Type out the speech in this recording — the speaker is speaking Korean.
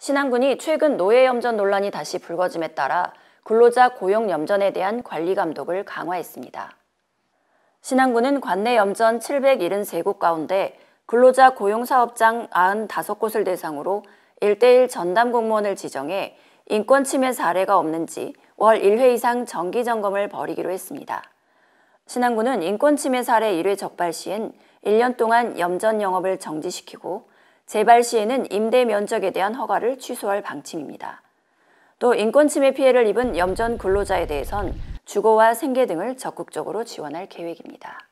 신한군이 최근 노예염전 논란이 다시 불거짐에 따라 근로자 고용염전에 대한 관리 감독을 강화했습니다. 신한군은 관내 염전 773곳 가운데 근로자 고용사업장 95곳을 대상으로 1대1 전담 공무원을 지정해 인권 침해 사례가 없는지 월 1회 이상 정기 점검을 벌이기로 했습니다. 신한군은 인권 침해 사례 1회 적발 시엔 1년 동안 염전 영업을 정지시키고 재발 시에는 임대 면적에 대한 허가를 취소할 방침입니다. 또 인권침해 피해를 입은 염전 근로자에 대해선 주거와 생계 등을 적극적으로 지원할 계획입니다.